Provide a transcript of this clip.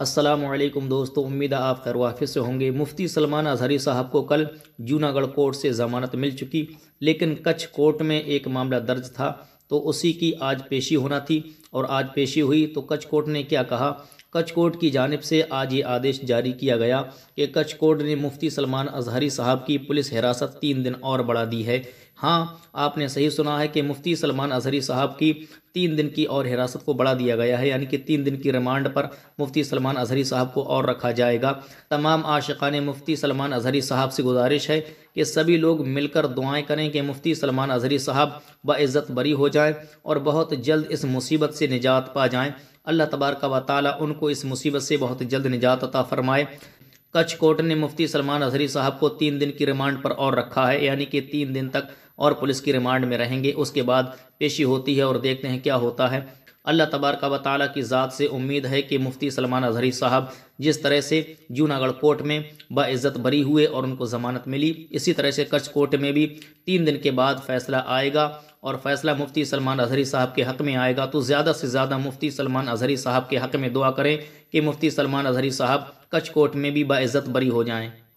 असलम दोस्तों उम्मीद है आप खैर से होंगे मुफ्ती सलमान अजहरी साहब को कल जूनागढ़ कोर्ट से ज़मानत मिल चुकी लेकिन कच्छ कोर्ट में एक मामला दर्ज था तो उसी की आज पेशी होना थी और आज पेशी हुई तो कच्छ कोर्ट ने क्या कहा कच्छ कोर्ट की जानब से आज ये आदेश जारी किया गया कि कच्छ कोर्ट ने मुफ्ती सलमान अजहरी साहब की पुलिस हिरासत तीन दिन और बढ़ा दी है हाँ आपने सही सुना है कि मुफ्ती सलमान अजहरी साहब की तीन दिन की और हिरासत को बढ़ा दिया गया है यानी कि तीन दिन की रिमांड पर मुफ्ती सलमान अजहरी साहब को और रखा जाएगा तमाम आशिकान मुफ्ती सलमान अजहरी साहब से गुजारिश है कि सभी लोग मिलकर दुआएं करें कि मुफ्ती सलमान अजहरी साहब बज्ज़त बरी हो जाएं और बहुत जल्द इस मुसीबत से निजात पा जाएं अल्लाह तबारक व ताली उनको इस मुसीबत से बहुत जल्द निजात अता फ़रमाए कच्छ कोर्ट ने मुफ्ती सलमान अजहरी साहब को तीन दिन की रिमांड पर और रखा है यानी कि तीन दिन तक और पुलिस की रिमांड में रहेंगे उसके बाद पेशी होती है और देखते हैं क्या होता है अल्लाह तबारक व की ज़ात से उम्मीद है कि मुफ्ती सलमान अजहरी साहब जिस तरह से जूनागढ़ कोर्ट में बाज़्ज़त बरी हुए और उनको ज़मानत मिली इसी तरह से कच्छ कोर्ट में भी तीन दिन के बाद फ़ैसला आएगा और फ़ैसला मुफ्ती सलमान अजहरी साहब के हक़ में आएगा तो ज़्यादा से ज़्यादा मुफ्ती सलमान अजहरी साहब के हक़ में दुआ करें कि मुफ्ती सलमान अजहरी साहब कच्छ कोर्ट में भी बाज़्ज़त बरी हो जाएँ